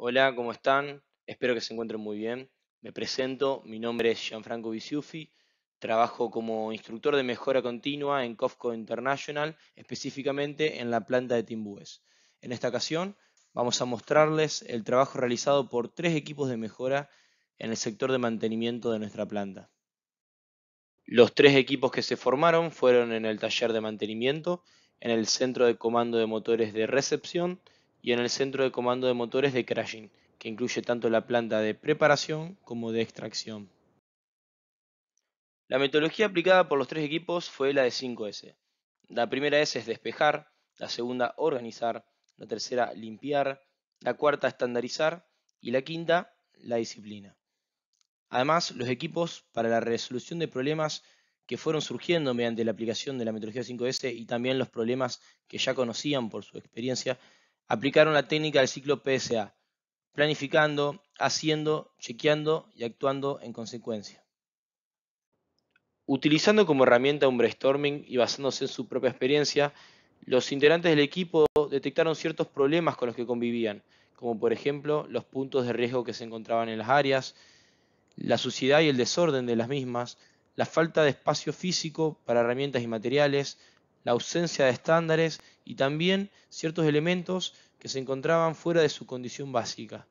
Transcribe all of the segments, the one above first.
Hola, ¿cómo están? Espero que se encuentren muy bien. Me presento, mi nombre es Gianfranco Bisufi, trabajo como instructor de mejora continua en COFCO International, específicamente en la planta de Timbúes. En esta ocasión vamos a mostrarles el trabajo realizado por tres equipos de mejora en el sector de mantenimiento de nuestra planta. Los tres equipos que se formaron fueron en el taller de mantenimiento, en el centro de comando de motores de recepción, y en el centro de comando de motores de crashing que incluye tanto la planta de preparación como de extracción. La metodología aplicada por los tres equipos fue la de 5S. La primera S es despejar, la segunda organizar, la tercera limpiar, la cuarta estandarizar y la quinta la disciplina. Además, los equipos para la resolución de problemas que fueron surgiendo mediante la aplicación de la metodología 5S y también los problemas que ya conocían por su experiencia Aplicaron la técnica del ciclo PSA, planificando, haciendo, chequeando y actuando en consecuencia. Utilizando como herramienta un brainstorming y basándose en su propia experiencia, los integrantes del equipo detectaron ciertos problemas con los que convivían, como por ejemplo los puntos de riesgo que se encontraban en las áreas, la suciedad y el desorden de las mismas, la falta de espacio físico para herramientas y materiales, la ausencia de estándares y también ciertos elementos que se encontraban fuera de su condición básica.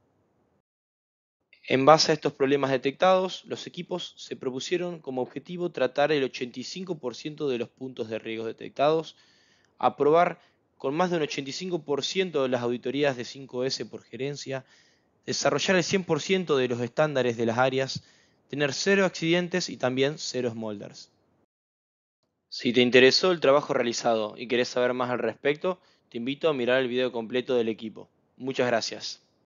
En base a estos problemas detectados, los equipos se propusieron como objetivo tratar el 85% de los puntos de riesgo detectados, aprobar con más de un 85% de las auditorías de 5S por gerencia, desarrollar el 100% de los estándares de las áreas, tener cero accidentes y también cero smolders. Si te interesó el trabajo realizado y querés saber más al respecto, te invito a mirar el video completo del equipo. Muchas gracias.